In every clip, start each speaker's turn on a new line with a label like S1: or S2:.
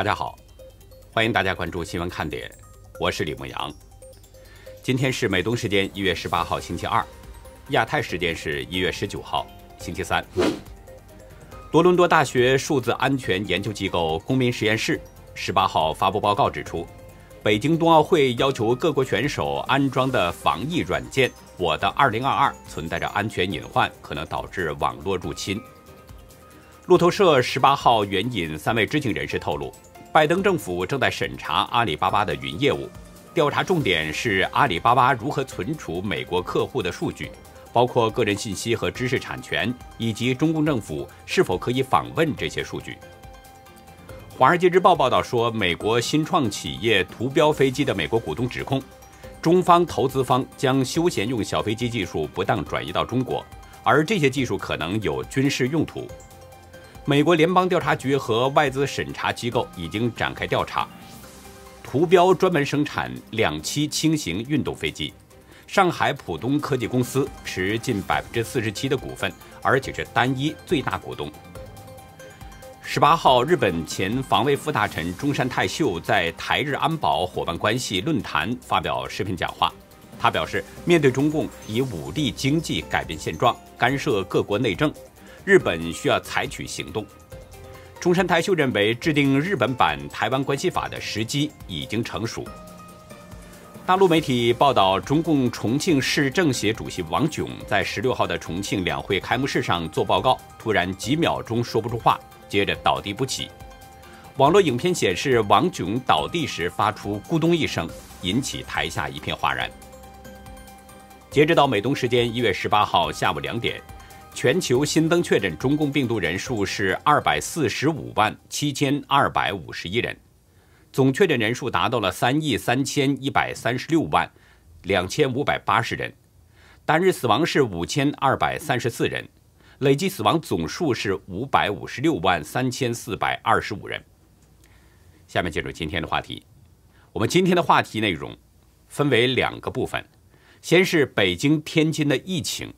S1: 大家好，欢迎大家关注新闻看点，我是李牧阳。今天是美东时间一月十八号星期二，亚太时间是一月十九号星期三。多伦多大学数字安全研究机构公民实验室十八号发布报告指出，北京冬奥会要求各国选手安装的防疫软件“我的二零二二”存在着安全隐患，可能导致网络入侵。路透社十八号援引三位知情人士透露。拜登政府正在审查阿里巴巴的云业务，调查重点是阿里巴巴如何存储美国客户的数据，包括个人信息和知识产权，以及中共政府是否可以访问这些数据。《华尔街日报》报道说，美国新创企业图标飞机的美国股东指控，中方投资方将休闲用小飞机技术不当转移到中国，而这些技术可能有军事用途。美国联邦调查局和外资审查机构已经展开调查。图标专门生产两栖轻型运动飞机。上海浦东科技公司持近百分之四十七的股份，而且是单一最大股东。十八号，日本前防卫副大臣中山泰秀在台日安保伙伴关系论坛发表视频讲话，他表示，面对中共以武力、经济改变现状、干涉各国内政。日本需要采取行动。中山台秀认为，制定日本版《台湾关系法》的时机已经成熟。大陆媒体报道，中共重庆市政协主席王炯在十六号的重庆两会开幕式上做报告，突然几秒钟说不出话，接着倒地不起。网络影片显示，王炯倒地时发出“咕咚”一声，引起台下一片哗然。截止到美东时间一月十八号下午两点。全球新增确诊中共病毒人数是二百四十五万七千二百五十一人，总确诊人数达到了三亿三千一百三十六万两千五百八十人，单日死亡是五千二百三十四人，累计死亡总数是五百五十六万三千四百二十五人。下面进入今天的话题，我们今天的话题内容分为两个部分，先是北京、天津的疫情。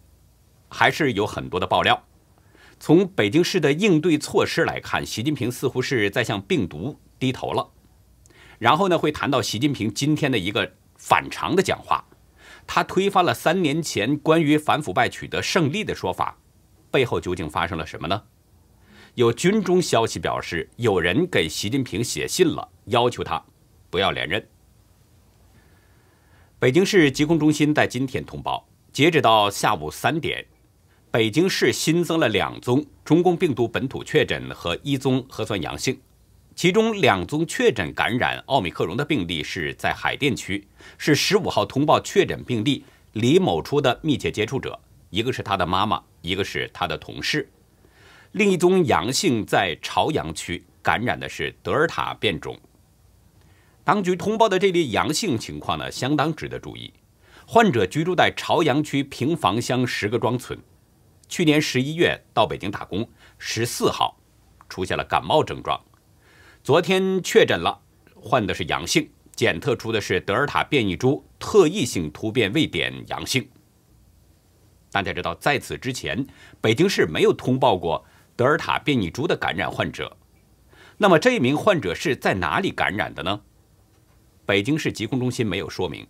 S1: 还是有很多的爆料。从北京市的应对措施来看，习近平似乎是在向病毒低头了。然后呢，会谈到习近平今天的一个反常的讲话，他推翻了三年前关于反腐败取得胜利的说法，背后究竟发生了什么呢？有军中消息表示，有人给习近平写信了，要求他不要连任。北京市疾控中心在今天通报，截止到下午三点。北京市新增了两宗中共病毒本土确诊和一宗核酸阳性，其中两宗确诊感染奥密克戎的病例是在海淀区，是十五号通报确诊病例李某初的密切接触者，一个是他的妈妈，一个是他的同事。另一宗阳性在朝阳区，感染的是德尔塔变种。当局通报的这例阳性情况呢，相当值得注意。患者居住在朝阳区平房乡十个庄村。去年十一月到北京打工，十四号出现了感冒症状，昨天确诊了，患的是阳性，检测出的是德尔塔变异株特异性突变位点阳性。大家知道，在此之前，北京市没有通报过德尔塔变异株的感染患者。那么这一名患者是在哪里感染的呢？北京市疾控中心没有说明。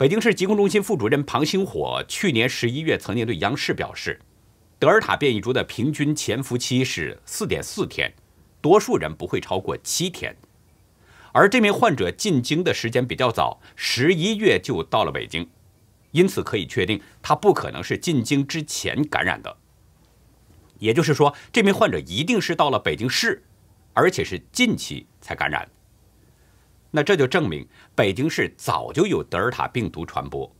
S1: 北京市疾控中心副主任庞星火去年十一月曾经对央视表示，德尔塔变异株的平均潜伏期是四点四天，多数人不会超过七天。而这名患者进京的时间比较早，十一月就到了北京，因此可以确定他不可能是进京之前感染的。也就是说，这名患者一定是到了北京市，而且是近期才感染。那这就证明北京市早就有德尔塔病毒传播，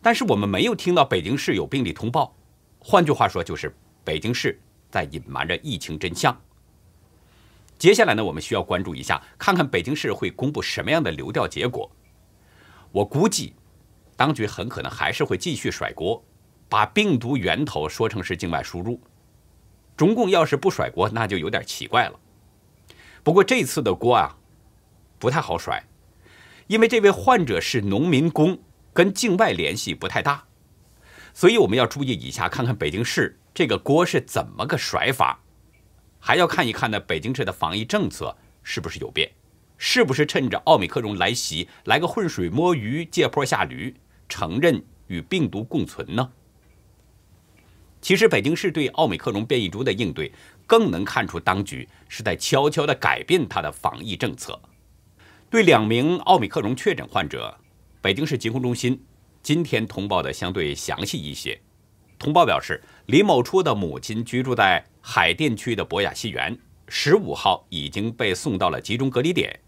S1: 但是我们没有听到北京市有病例通报。换句话说，就是北京市在隐瞒着疫情真相。接下来呢，我们需要关注一下，看看北京市会公布什么样的流调结果。我估计，当局很可能还是会继续甩锅，把病毒源头说成是境外输入。中共要是不甩锅，那就有点奇怪了。不过这次的锅啊。不太好甩，因为这位患者是农民工，跟境外联系不太大，所以我们要注意以下，看看北京市这个锅是怎么个甩法，还要看一看呢，北京市的防疫政策是不是有变，是不是趁着奥密克戎来袭来个浑水摸鱼、借坡下驴，承认与病毒共存呢？其实，北京市对奥密克戎变异株的应对，更能看出当局是在悄悄地改变它的防疫政策。对两名奥密克戎确诊患者，北京市疾控中心今天通报的相对详细一些。通报表示，李某初的母亲居住在海淀区的博雅西园，十五号已经被送到了集中隔离点。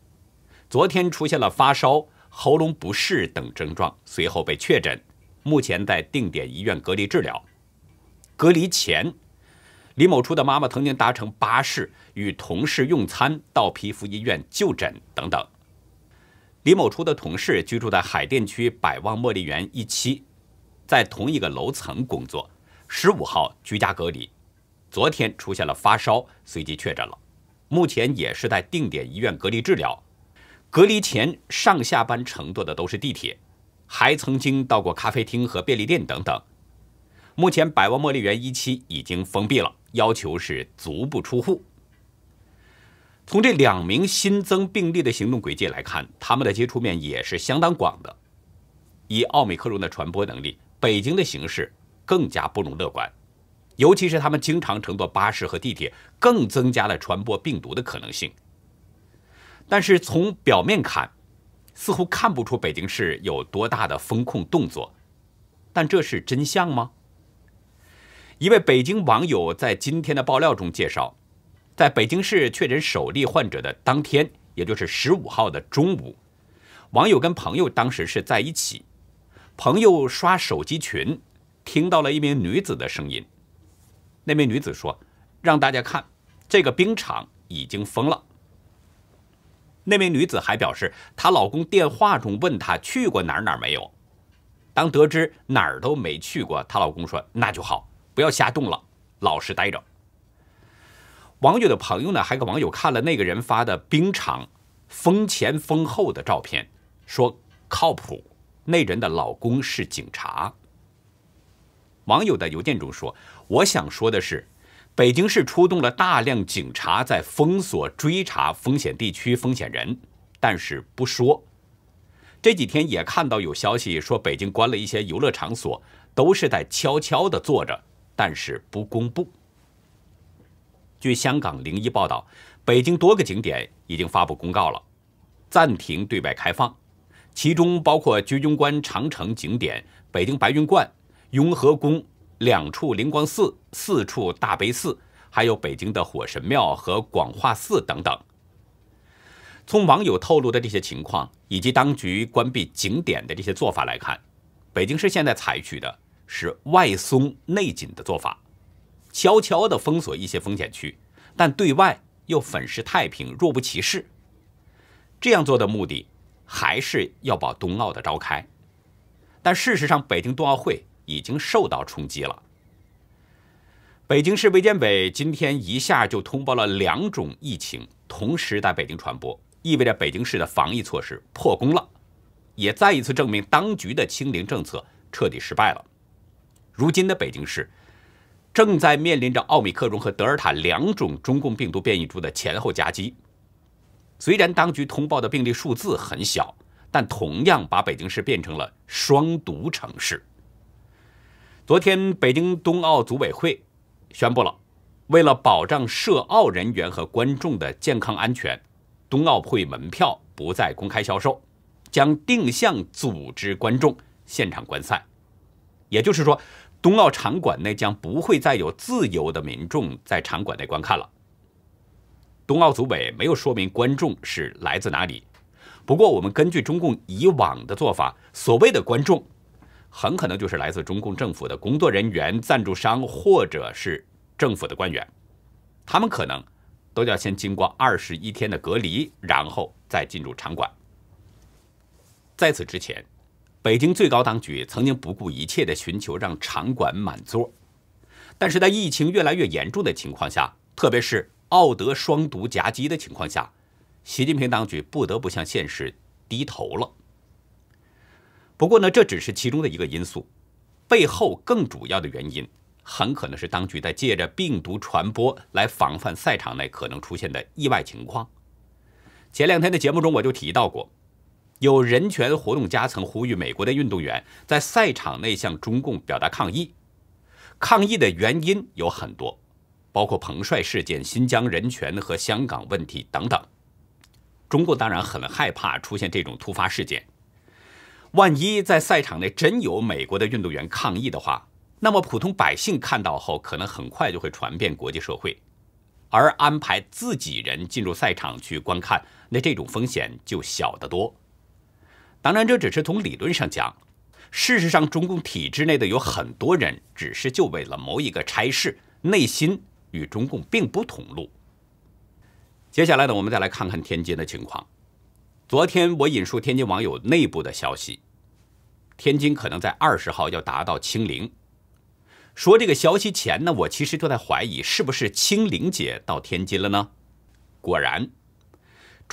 S1: 昨天出现了发烧、喉咙不适等症状，随后被确诊，目前在定点医院隔离治疗。隔离前，李某初的妈妈曾经搭乘巴士与同事用餐、到皮肤医院就诊等等。李某初的同事居住在海淀区百望茉莉园一期，在同一个楼层工作。十五号居家隔离，昨天出现了发烧，随即确诊了，目前也是在定点医院隔离治疗。隔离前上下班乘坐的都是地铁，还曾经到过咖啡厅和便利店等等。目前百望茉莉园一期已经封闭了，要求是足不出户。从这两名新增病例的行动轨迹来看，他们的接触面也是相当广的。以奥密克戎的传播能力，北京的形势更加不容乐观。尤其是他们经常乘坐巴士和地铁，更增加了传播病毒的可能性。但是从表面看，似乎看不出北京市有多大的风控动作。但这是真相吗？一位北京网友在今天的爆料中介绍。在北京市确诊首例患者的当天，也就是十五号的中午，网友跟朋友当时是在一起。朋友刷手机群，听到了一名女子的声音。那名女子说：“让大家看，这个冰场已经封了。”那名女子还表示，她老公电话中问她去过哪哪没有。当得知哪儿都没去过，她老公说：“那就好，不要瞎动了，老实待着。”网友的朋友呢，还给网友看了那个人发的冰场封前封后的照片，说靠谱。那人的老公是警察。网友的邮件中说：“我想说的是，北京市出动了大量警察在封锁追查风险地区、风险人，但是不说。这几天也看到有消息说，北京关了一些游乐场所，都是在悄悄地做着，但是不公布。”据香港零一报道，北京多个景点已经发布公告了，暂停对外开放，其中包括居庸关长城景点、北京白云观、雍和宫两处灵光寺、四处大悲寺，还有北京的火神庙和广化寺等等。从网友透露的这些情况，以及当局关闭景点的这些做法来看，北京市现在采取的是外松内紧的做法。悄悄地封锁一些风险区，但对外又粉饰太平，若不其事。这样做的目的还是要保冬奥的召开，但事实上，北京冬奥会已经受到冲击了。北京市卫健委今天一下就通报了两种疫情同时在北京传播，意味着北京市的防疫措施破功了，也再一次证明当局的清零政策彻底失败了。如今的北京市。正在面临着奥密克戎和德尔塔两种中共病毒变异株的前后夹击。虽然当局通报的病例数字很小，但同样把北京市变成了双毒城市。昨天，北京冬奥组委会宣布了，为了保障涉奥人员和观众的健康安全，冬奥会门票不再公开销售，将定向组织观众现场观赛。也就是说。冬奥场馆内将不会再有自由的民众在场馆内观看了。冬奥组委没有说明观众是来自哪里，不过我们根据中共以往的做法，所谓的观众很可能就是来自中共政府的工作人员、赞助商或者是政府的官员，他们可能都要先经过二十一天的隔离，然后再进入场馆。在此之前。北京最高当局曾经不顾一切的寻求让场馆满座，但是在疫情越来越严重的情况下，特别是奥德双毒夹击的情况下，习近平当局不得不向现实低头了。不过呢，这只是其中的一个因素，背后更主要的原因很可能是当局在借着病毒传播来防范赛场内可能出现的意外情况。前两天的节目中我就提到过。有人权活动家曾呼吁美国的运动员在赛场内向中共表达抗议。抗议的原因有很多，包括彭帅事件、新疆人权和香港问题等等。中共当然很害怕出现这种突发事件。万一在赛场内真有美国的运动员抗议的话，那么普通百姓看到后可能很快就会传遍国际社会。而安排自己人进入赛场去观看，那这种风险就小得多。当然，这只是从理论上讲。事实上，中共体制内的有很多人，只是就为了谋一个差事，内心与中共并不同路。接下来呢，我们再来看看天津的情况。昨天我引述天津网友内部的消息，天津可能在二十号要达到清零。说这个消息前呢，我其实就在怀疑是不是清零节到天津了呢？果然。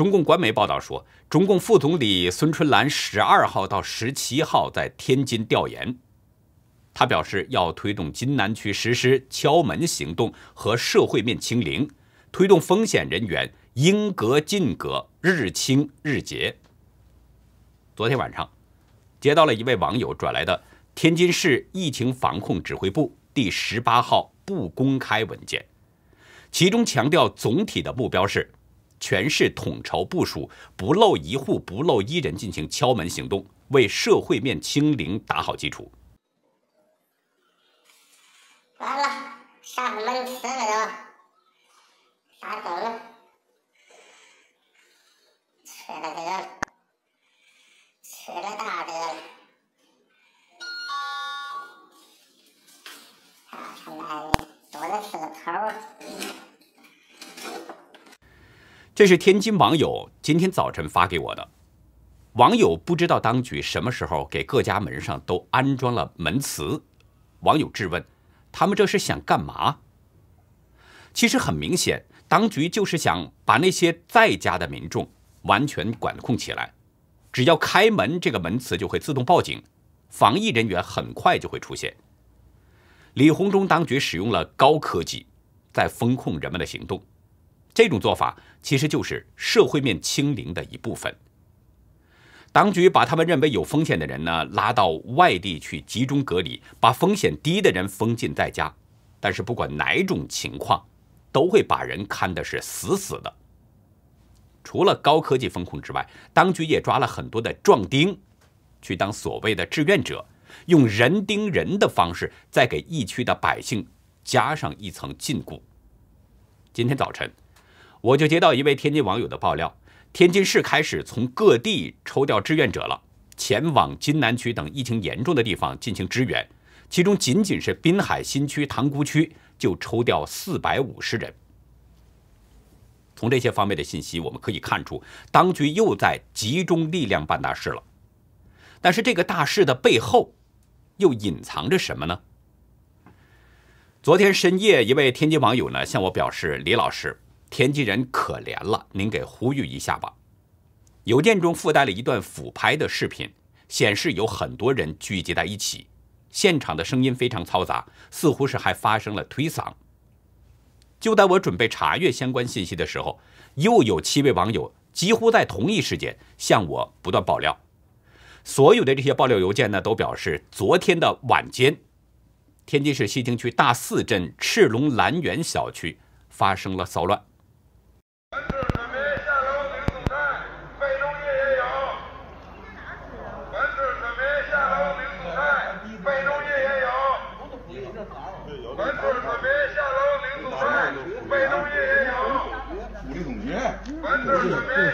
S1: 中共官媒报道说，中共副总理孙春兰十二号到十七号在天津调研。他表示要推动津南区实施敲门行动和社会面清零，推动风险人员应格尽格，日清日结。昨天晚上，接到了一位网友转来的天津市疫情防控指挥部第十八号不公开文件，其中强调总体的目标是。全市统筹部署，不漏一户、不漏一人进行敲门行动，为社会面清零打好基础。
S2: 完了，上门吃了都，咋整？吃了得了，吃了大的了。
S1: 啊，他妈的，多的是个头这是天津网友今天早晨发给我的。网友不知道当局什么时候给各家门上都安装了门磁。网友质问：他们这是想干嘛？其实很明显，当局就是想把那些在家的民众完全管控起来。只要开门，这个门磁就会自动报警，防疫人员很快就会出现。李鸿忠当局使用了高科技，在封控人们的行动。这种做法其实就是社会面清零的一部分。当局把他们认为有风险的人呢拉到外地去集中隔离，把风险低的人封禁在家。但是不管哪种情况，都会把人看的是死死的。除了高科技风控之外，当局也抓了很多的壮丁，去当所谓的志愿者，用人盯人的方式再给疫区的百姓加上一层禁锢。今天早晨。我就接到一位天津网友的爆料：天津市开始从各地抽调志愿者了，前往津南区等疫情严重的地方进行支援。其中，仅仅是滨海新区、塘沽区就抽调四百五十人。从这些方面的信息，我们可以看出，当局又在集中力量办大事了。但是，这个大事的背后，又隐藏着什么呢？昨天深夜，一位天津网友呢向我表示：“李老师。”天津人可怜了，您给呼吁一下吧。邮件中附带了一段俯拍的视频，显示有很多人聚集在一起，现场的声音非常嘈杂，似乎是还发生了推搡。就在我准备查阅相关信息的时候，又有七位网友几乎在同一时间向我不断爆料。所有的这些爆料邮件呢，都表示昨天的晚间，天津市西青区大寺镇赤龙兰园小区发生了骚乱。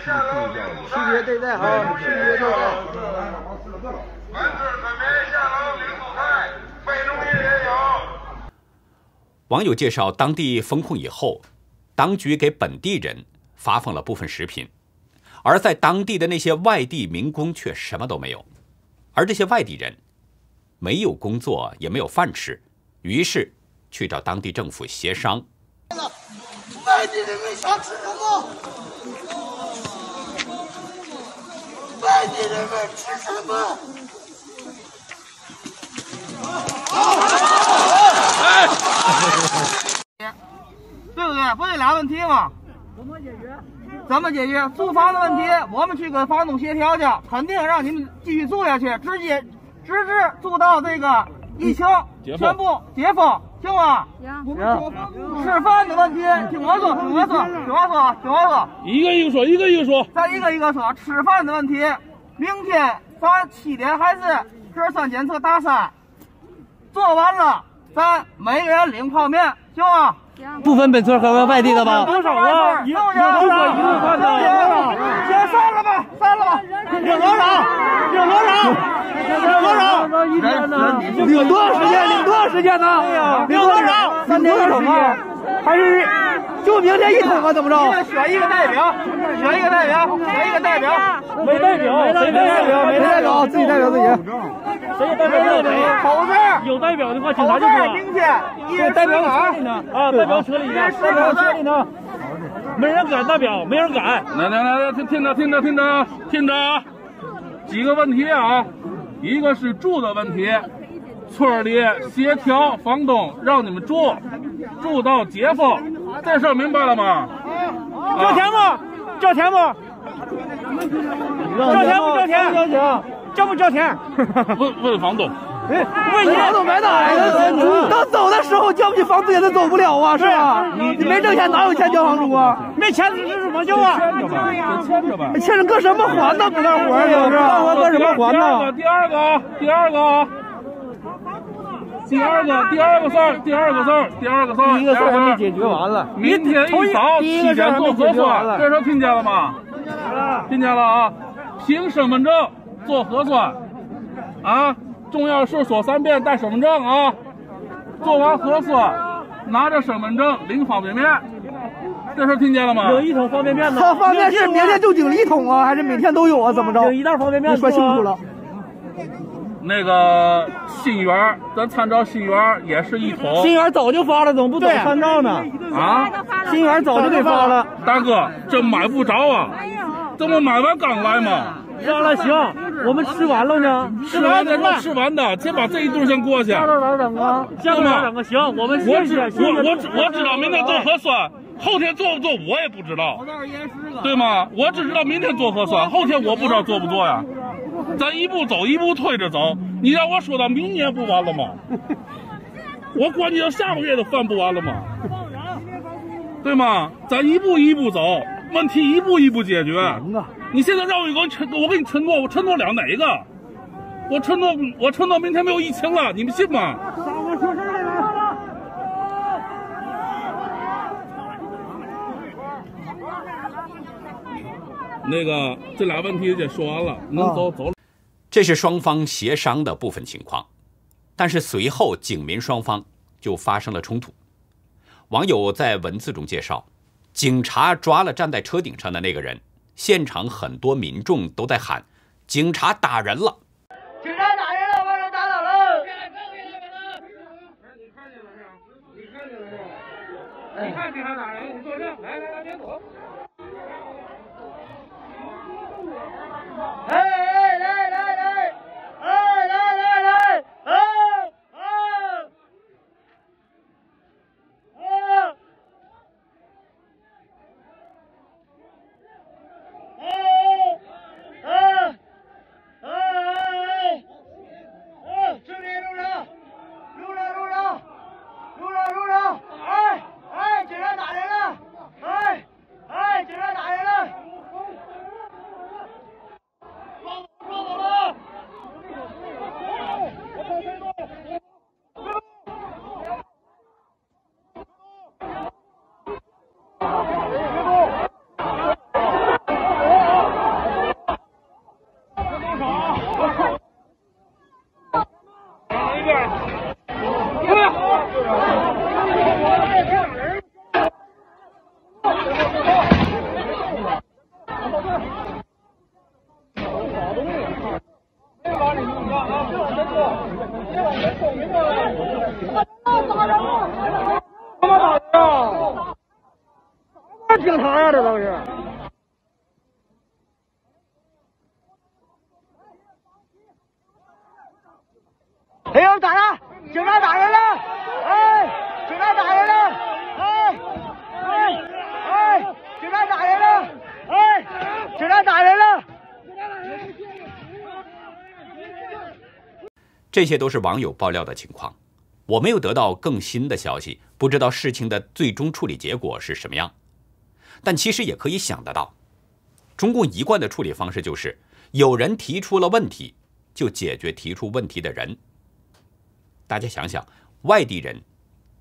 S2: 区别对待啊，对待。
S1: 网友介绍，当地封控以后，当局给本地人发放了部分食品，而在当地的那些外地民工却什么都没有。而这些外地人没有工作也没有饭吃，于是去找当地政府协商。
S2: 外地人没饭吃什么？外地人们吃什么？对不对？不就俩问题吗？怎么解决？怎么解决？租房的问题，我们去跟房东协调去，肯定让你们继续住下去，直接直至住到这个。疫情全部解封，行吗？行吃饭的问题，听我说，听我说，听我说，听我说，一个一个说，一个一个说。咱一个一个说，吃饭的问题，明天咱七点还是核酸检测大赛，做完了咱每个人领泡面，行吗？不分本村和外地的吧？多少啊？剩下多少？先散了吧，散了吧。领多少？领多少？领多少时间？领多少时间呢？领多少？三天少间？还是就明天一桶啊？怎么着？选一个代表，
S1: 选一个代表，
S2: 选一个代表，没代表，没代表，没代表，自己代表自己。谁代表自己？猴子。有代表的话，警察就抓。明天，一人代表哪啊，代表车里呢。代表车里呢。没人敢代表，没人敢。来来来来，听着听着听着听着，几个问题啊。一个是住的问题，村里协调房东让你们住，住到解封，这事儿明白了吗？交钱不？交钱不？交钱不交钱？交不交钱？问问房东。哎，是你要走买哪的？到走的时候交不起房租，也都走不了啊，是吧？你没挣钱哪有钱交房租啊？没钱你是么交啊，得欠着吧？着搁什么还呢？不干活就是。干活搁什么还呢？第二个，第二个，第二个，第二个事儿，第二个事儿，第二个事儿，第一个事儿还没解决完了。明天一早提前做核酸，这时候听见了吗？听见了，听见了啊！凭身份证做核酸啊！重要事说三遍，带身份证啊！做完核酸，拿着身份证领方便面。这事听见了吗？领一桶方便面他方便面是明天就领一桶啊，还是每天都有啊？怎么着？领一袋方便面。你说清楚了。那个新源，咱参照新源也是一桶。新源早就发了，怎么不走参照呢？啊，新源早就给发了。大哥，这买不着啊！这不买完刚来吗？
S1: 刚来行，我们
S2: 吃完了呢。吃完的那吃完的，先把这一顿先过去。行，我们我知我我知，我知道明天做核酸，后天做不做我也不知道。对吗？我只知道明天做核酸，后天我不知道做不做呀。咱一步走一步推着走，你让我说到明年不完了吗？我管你要下个月的饭不完了吗？对吗？咱一步一步走。问题一步一步解决。两你现在让我给你承，我给你承诺，我承诺了哪一个？我承诺，我承诺明天没有疫情了，你们信吗？
S1: 那个，这俩问题也说完了，能走走。这是双方协商的部分情况，但是随后警民双方就发生了冲突。网友在文字中介绍。警察抓了站在车顶上的那个人，现场很多民众都在喊：“警察打人了。”这些都是网友爆料的情况，我没有得到更新的消息，不知道事情的最终处理结果是什么样。但其实也可以想得到，中共一贯的处理方式就是，有人提出了问题，就解决提出问题的人。大家想想，外地人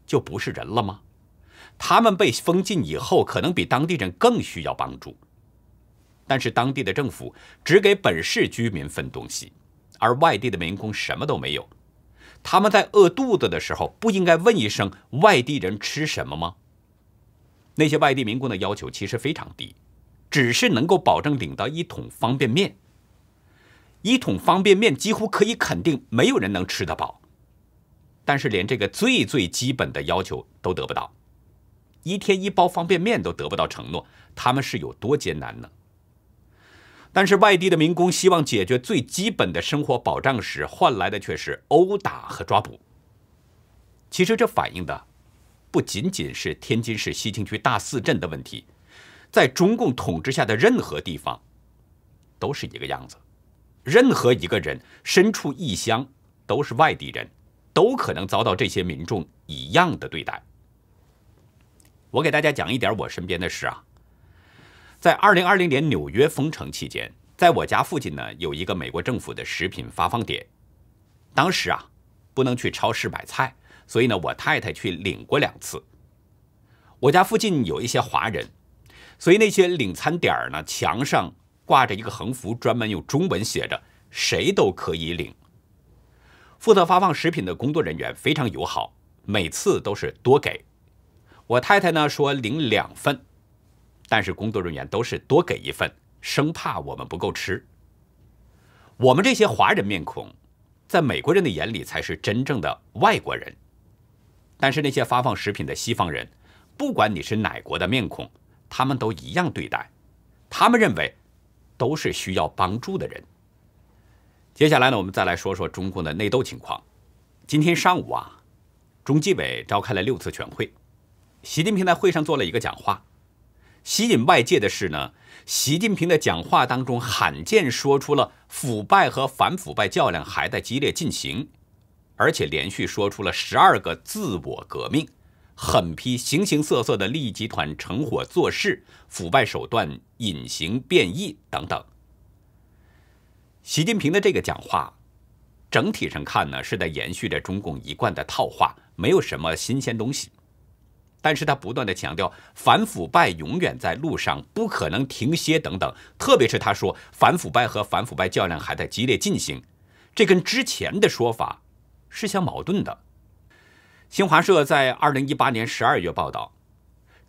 S1: 就不是人了吗？他们被封禁以后，可能比当地人更需要帮助，但是当地的政府只给本市居民分东西。而外地的民工什么都没有，他们在饿肚子的时候，不应该问一声外地人吃什么吗？那些外地民工的要求其实非常低，只是能够保证领到一桶方便面。一桶方便面几乎可以肯定没有人能吃得饱，但是连这个最最基本的要求都得不到，一天一包方便面都得不到承诺，他们是有多艰难呢？但是外地的民工希望解决最基本的生活保障时，换来的却是殴打和抓捕。其实这反映的不仅仅是天津市西青区大寺镇的问题，在中共统治下的任何地方都是一个样子。任何一个人身处异乡，都是外地人，都可能遭到这些民众一样的对待。我给大家讲一点我身边的事啊。在二零二零年纽约封城期间，在我家附近呢有一个美国政府的食品发放点，当时啊不能去超市买菜，所以呢我太太去领过两次。我家附近有一些华人，所以那些领餐点儿呢墙上挂着一个横幅，专门用中文写着“谁都可以领”。负责发放食品的工作人员非常友好，每次都是多给。我太太呢说领两份。但是工作人员都是多给一份，生怕我们不够吃。我们这些华人面孔，在美国人的眼里才是真正的外国人。但是那些发放食品的西方人，不管你是哪国的面孔，他们都一样对待，他们认为都是需要帮助的人。接下来呢，我们再来说说中共的内斗情况。今天上午啊，中纪委召开了六次全会，习近平在会上做了一个讲话。吸引外界的是呢，习近平的讲话当中罕见说出了腐败和反腐败较量还在激烈进行，而且连续说出了十二个自我革命，狠批形形色色的利益集团成伙做事，腐败手段隐形变异等等。习近平的这个讲话，整体上看呢，是在延续着中共一贯的套话，没有什么新鲜东西。但是他不断的强调反腐败永远在路上，不可能停歇等等。特别是他说反腐败和反腐败较量还在激烈进行，这跟之前的说法是相矛盾的。新华社在二零一八年十二月报道，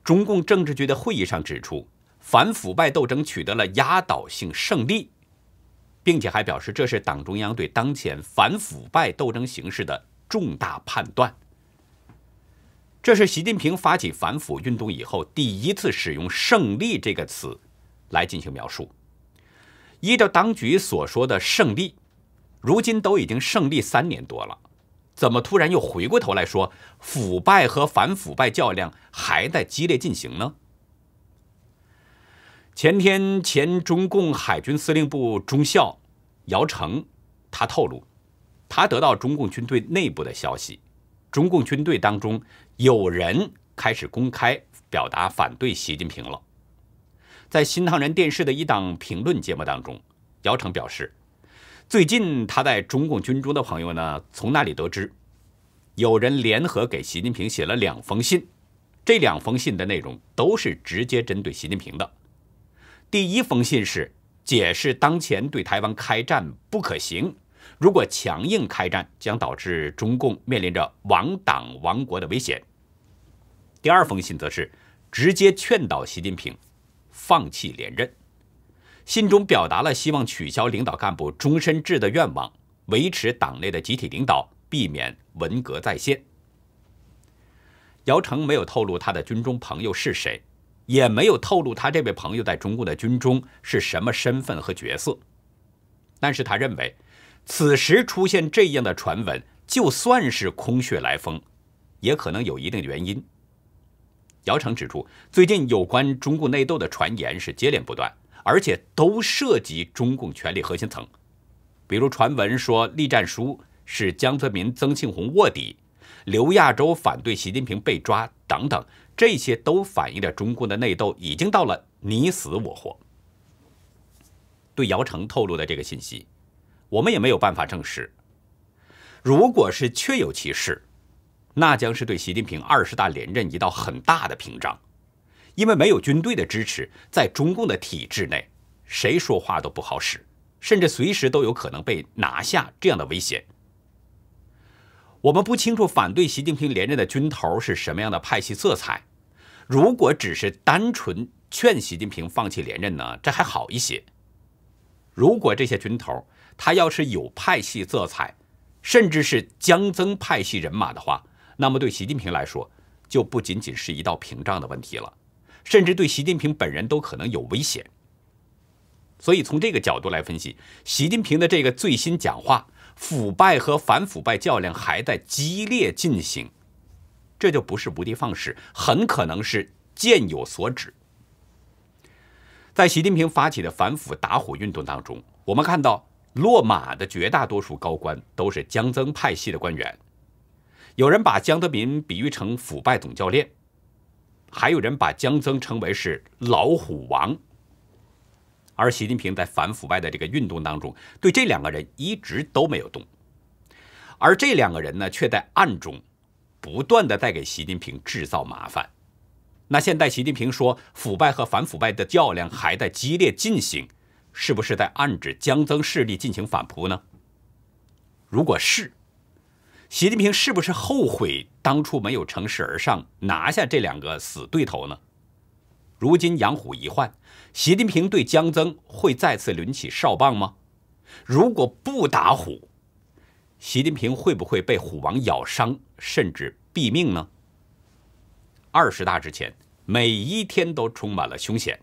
S1: 中共政治局的会议上指出反腐败斗争取得了压倒性胜利，并且还表示这是党中央对当前反腐败斗争形势的重大判断。这是习近平发起反腐运动以后第一次使用“胜利”这个词来进行描述。依照当局所说的胜利，如今都已经胜利三年多了，怎么突然又回过头来说腐败和反腐败较量还在激烈进行呢？前天，前中共海军司令部中校姚成他透露，他得到中共军队内部的消息。中共军队当中有人开始公开表达反对习近平了。在新唐人电视的一档评论节目当中，姚晨表示，最近他在中共军中的朋友呢，从那里得知，有人联合给习近平写了两封信，这两封信的内容都是直接针对习近平的。第一封信是解释当前对台湾开战不可行。如果强硬开战，将导致中共面临着亡党亡国的危险。第二封信则是直接劝导习近平放弃连任，信中表达了希望取消领导干部终身制的愿望，维持党内的集体领导，避免文革再现。姚成没有透露他的军中朋友是谁，也没有透露他这位朋友在中共的军中是什么身份和角色，但是他认为。此时出现这样的传闻，就算是空穴来风，也可能有一定的原因。姚成指出，最近有关中共内斗的传言是接连不断，而且都涉及中共权力核心层，比如传闻说栗战书是江泽民、曾庆红卧底，刘亚洲反对习近平被抓等等，这些都反映了中共的内斗已经到了你死我活。对姚成透露的这个信息。我们也没有办法证实。如果是确有其事，那将是对习近平二十大连任一道很大的屏障，因为没有军队的支持，在中共的体制内，谁说话都不好使，甚至随时都有可能被拿下这样的危险。我们不清楚反对习近平连任的军头是什么样的派系色彩。如果只是单纯劝习近平放弃连任呢，这还好一些。如果这些军头，他要是有派系色彩，甚至是将增派系人马的话，那么对习近平来说，就不仅仅是一道屏障的问题了，甚至对习近平本人都可能有危险。所以从这个角度来分析，习近平的这个最新讲话，腐败和反腐败较量还在激烈进行，这就不是无的放矢，很可能是箭有所指。在习近平发起的反腐打虎运动当中，我们看到。落马的绝大多数高官都是江曾派系的官员，有人把江德民比喻成腐败总教练，还有人把江曾称为是老虎王。而习近平在反腐败的这个运动当中，对这两个人一直都没有动，而这两个人呢，却在暗中不断的在给习近平制造麻烦。那现在习近平说，腐败和反腐败的较量还在激烈进行。是不是在暗指江增势力进行反扑呢？如果是，习近平是不是后悔当初没有乘势而上拿下这两个死对头呢？如今养虎一患，习近平对江增会再次抡起哨棒吗？如果不打虎，习近平会不会被虎王咬伤甚至毙命呢？二十大之前，每一天都充满了凶险。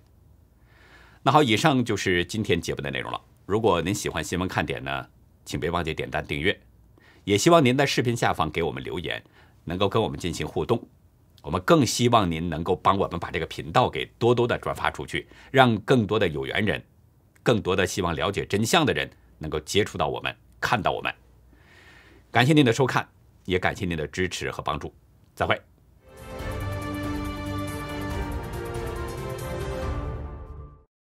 S1: 那好，以上就是今天节目的内容了。如果您喜欢新闻看点呢，请别忘记点赞、订阅。也希望您在视频下方给我们留言，能够跟我们进行互动。我们更希望您能够帮我们把这个频道给多多的转发出去，让更多的有缘人、更多的希望了解真相的人能够接触到我们、看到我们。感谢您的收看，也感谢您的支持和帮助。再会。